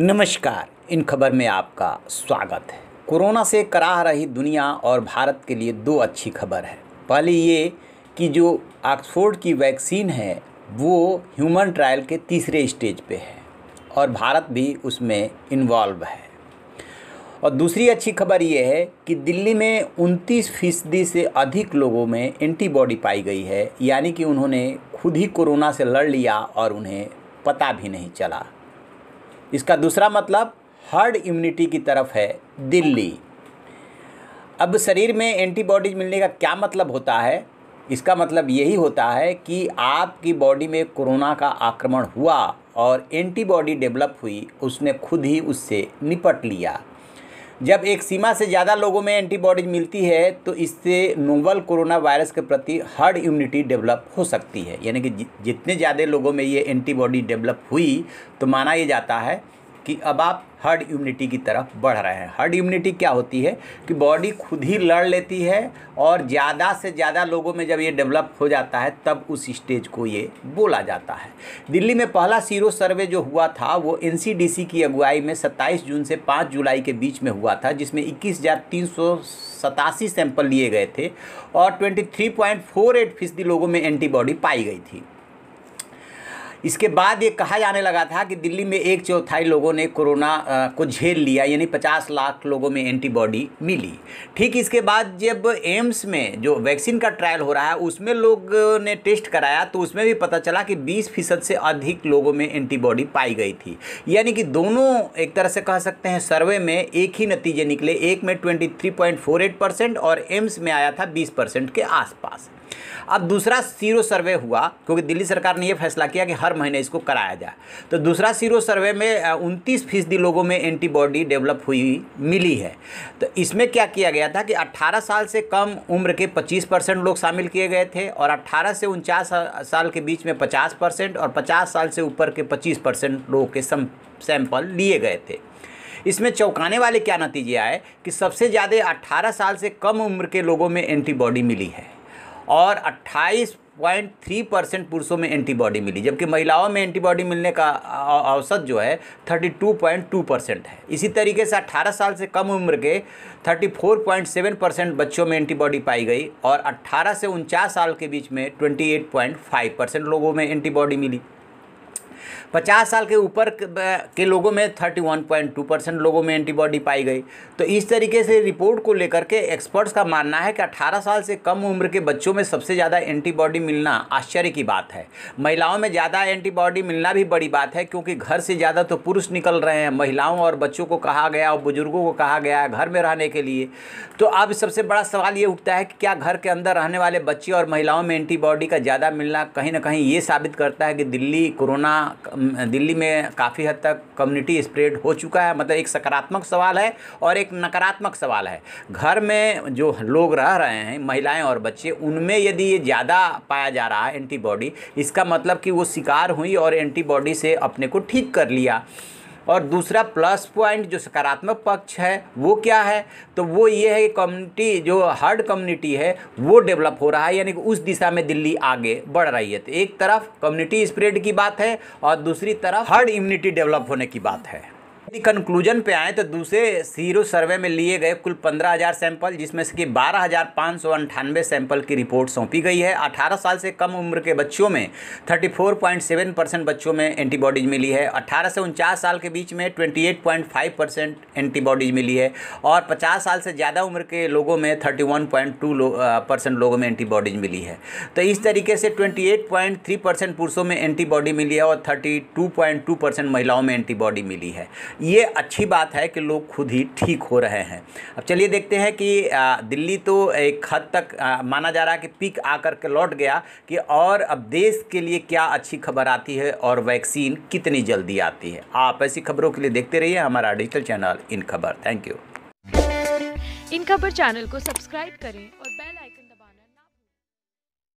नमस्कार इन खबर में आपका स्वागत है कोरोना से कराह रही दुनिया और भारत के लिए दो अच्छी खबर है पहली ये कि जो ऑक्सफोर्ड की वैक्सीन है वो ह्यूमन ट्रायल के तीसरे स्टेज पे है और भारत भी उसमें इन्वॉल्व है और दूसरी अच्छी खबर ये है कि दिल्ली में उनतीस फीसदी से अधिक लोगों में एंटीबॉडी पाई गई है यानी कि उन्होंने खुद ही कोरोना से लड़ लिया और उन्हें पता भी नहीं चला इसका दूसरा मतलब हर्ड इम्यूनिटी की तरफ है दिल्ली अब शरीर में एंटीबॉडीज मिलने का क्या मतलब होता है इसका मतलब यही होता है कि आपकी बॉडी में कोरोना का आक्रमण हुआ और एंटीबॉडी डेवलप हुई उसने खुद ही उससे निपट लिया जब एक सीमा से ज़्यादा लोगों में एंटीबॉडीज मिलती है तो इससे नोवल कोरोना वायरस के प्रति हर्ड इम्यूनिटी डेवलप हो सकती है यानी कि जितने ज़्यादा लोगों में ये एंटीबॉडी डेवलप हुई तो माना ये जाता है कि अब आप हर्ड इम्यूनिटी की तरफ बढ़ रहे हैं हर्ड इम्यूनिटी क्या होती है कि बॉडी खुद ही लड़ लेती है और ज़्यादा से ज़्यादा लोगों में जब ये डेवलप हो जाता है तब उस स्टेज को ये बोला जाता है दिल्ली में पहला सीरो सर्वे जो हुआ था वो एन की अगुवाई में सत्ताईस जून से पाँच जुलाई के बीच में हुआ था जिसमें इक्कीस सतासी सैंपल लिए गए थे और 23.48 फीसदी लोगों में एंटीबॉडी पाई गई थी इसके बाद ये कहा जाने लगा था कि दिल्ली में एक चौथाई लोगों ने कोरोना को झेल लिया यानी 50 लाख लोगों में एंटीबॉडी मिली ठीक इसके बाद जब एम्स में जो वैक्सीन का ट्रायल हो रहा है उसमें लोग ने टेस्ट कराया तो उसमें भी पता चला कि बीस फीसद से अधिक लोगों में एंटीबॉडी पाई गई थी यानी कि दोनों एक तरह से कह सकते हैं सर्वे में एक ही नतीजे निकले एक में twenty three point four eight percent और एम्स में आया था बीस परसेंट के आसपास अब दूसरा सीरो सर्वे हुआ क्योंकि दिल्ली सरकार ने यह फैसला किया कि हर महीने इसको कराया जाए तो दूसरा सीरो सर्वे में उनतीस फीसदी लोगों में एंटीबॉडी डेवलप हुई मिली है तो इसमें क्या किया गया था कि 18 साल से कम उम्र के 25 परसेंट लोग शामिल किए गए थे और 18 से उनचास साल के बीच में 50 परसेंट और 50 साल से ऊपर के 25 परसेंट लोगों के सैंपल लिए गए थे इसमें चौंकाने वाले क्या नतीजे आए कि सबसे ज़्यादा 18 साल से कम उम्र के लोगों में एंटीबॉडी मिली है और 28.3 परसेंट पुरुषों में एंटीबॉडी मिली जबकि महिलाओं में एंटीबॉडी मिलने का औसत जो है 32.2 परसेंट है इसी तरीके से 18 साल से कम उम्र के 34.7 परसेंट बच्चों में एंटीबॉडी पाई गई और 18 से उनचास साल के बीच में 28.5 परसेंट लोगों में एंटीबॉडी मिली पचास साल के ऊपर के लोगों में thirty one point two percent लोगों में एंटीबॉडी पाई गई तो इस तरीके से रिपोर्ट को लेकर के एक्सपर्ट्स का मानना है कि अठारह साल से कम उम्र के बच्चों में सबसे ज़्यादा एंटीबॉडी मिलना आश्चर्य की बात है महिलाओं में ज़्यादा एंटीबॉडी मिलना भी बड़ी बात है क्योंकि घर से ज़्यादा तो पुरुष निकल रहे हैं महिलाओं और बच्चों को कहा गया और बुजुर्गों को कहा गया घर में रहने के लिए तो अब सबसे बड़ा सवाल ये उठता है कि क्या घर के अंदर रहने वाले बच्चे और महिलाओं में एंटीबॉडी का ज़्यादा मिलना कहीं ना कहीं ये साबित करता है कि दिल्ली कोरोना दिल्ली में काफ़ी हद तक कम्युनिटी स्प्रेड हो चुका है मतलब एक सकारात्मक सवाल है और एक नकारात्मक सवाल है घर में जो लोग रह रहे हैं महिलाएं और बच्चे उनमें यदि ये ज़्यादा पाया जा रहा है एंटीबॉडी इसका मतलब कि वो शिकार हुई और एंटीबॉडी से अपने को ठीक कर लिया और दूसरा प्लस पॉइंट जो सकारात्मक पक्ष है वो क्या है तो वो ये है कि कम्युनिटी जो हर्ड कम्युनिटी है वो डेवलप हो रहा है यानी कि उस दिशा में दिल्ली आगे बढ़ रही है तो एक तरफ कम्युनिटी स्प्रेड की बात है और दूसरी तरफ हर्ड इम्यूनिटी डेवलप होने की बात है यदि कंक्लूजन पे आए तो दूसरे सीरो सर्वे में लिए गए कुल पंद्रह हज़ार सैंपल जिसमें से कि बारह हज़ार पाँच सौ अंठानवे सैंपल की रिपोर्ट सौंपी गई है अठारह साल से कम उम्र के बच्चों में thirty four point seven percent बच्चों में एंटीबॉडीज मिली है अट्ठारह से उनचास साल के बीच में twenty eight point five percent antibodies मिली है और पचास साल से ज़्यादा उम्र के लोगों में thirty one point two percent लोगों में एंटीबॉडीज मिली है तो इस तरीके से twenty eight point three percent पुरुषों में एंटीबॉडी मिली है और thirty two point two percent महिलाओं में एंटीबॉडी मिली है ये अच्छी बात है कि लोग खुद ही ठीक हो रहे हैं अब चलिए देखते हैं कि दिल्ली तो एक हद तक माना जा रहा है कि पीक आकर के लौट गया कि और अब देश के लिए क्या अच्छी खबर आती है और वैक्सीन कितनी जल्दी आती है आप ऐसी खबरों के लिए देखते रहिए हमारा डिजिटल चैनल इन खबर थैंक यू इन खबर चैनल को सब्सक्राइब करें